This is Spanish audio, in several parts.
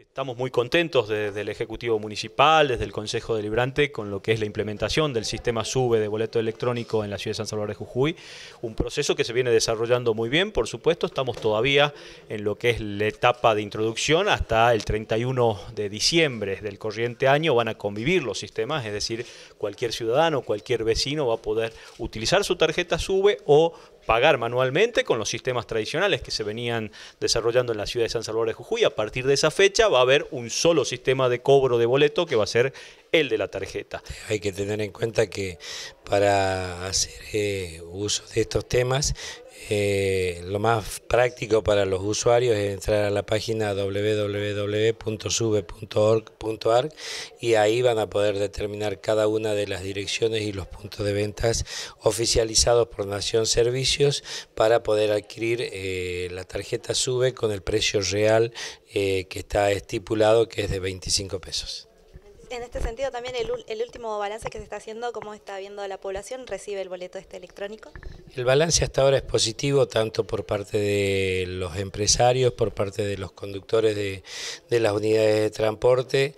Estamos muy contentos desde el Ejecutivo Municipal, desde el Consejo Deliberante, con lo que es la implementación del sistema SUBE de boleto electrónico en la ciudad de San Salvador de Jujuy. Un proceso que se viene desarrollando muy bien, por supuesto. Estamos todavía en lo que es la etapa de introducción. Hasta el 31 de diciembre del corriente año van a convivir los sistemas, es decir, cualquier ciudadano, cualquier vecino va a poder utilizar su tarjeta SUBE o pagar manualmente con los sistemas tradicionales que se venían desarrollando en la ciudad de San Salvador de Jujuy. A partir de esa fecha va a haber un solo sistema de cobro de boleto que va a ser el de la tarjeta. Hay que tener en cuenta que para hacer eh, uso de estos temas, eh, lo más práctico para los usuarios es entrar a la página www.sube.org.ar y ahí van a poder determinar cada una de las direcciones y los puntos de ventas oficializados por Nación Servicios para poder adquirir eh, la tarjeta Sube con el precio real que está estipulado, que es de 25 pesos en este sentido también el, último balance que se está haciendo, cómo está viendo la población, recibe el boleto este electrónico. El balance hasta ahora es positivo tanto por parte de los empresarios, por parte de los conductores de, de las unidades de transporte,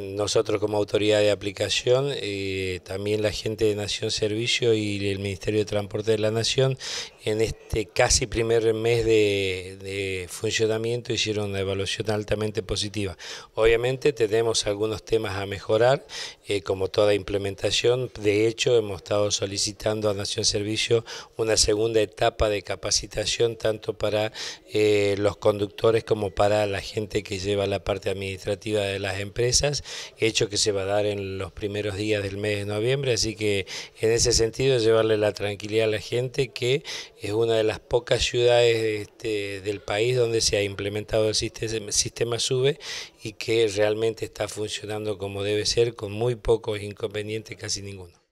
nosotros como autoridad de aplicación, eh, también la gente de Nación Servicio y el Ministerio de Transporte de la Nación, en este casi primer mes de, funcionamiento hicieron una evaluación altamente positiva. Obviamente tenemos algunos temas a mejorar, eh, como toda implementación. De hecho, hemos estado solicitando a Nación Servicio una segunda etapa de capacitación, tanto para eh, los conductores como para la gente que lleva la parte administrativa de las empresas hecho que se va a dar en los primeros días del mes de noviembre, así que en ese sentido llevarle la tranquilidad a la gente que es una de las pocas ciudades este, del país donde se ha implementado el sistema, sistema SUBE y que realmente está funcionando como debe ser, con muy pocos inconvenientes, casi ninguno.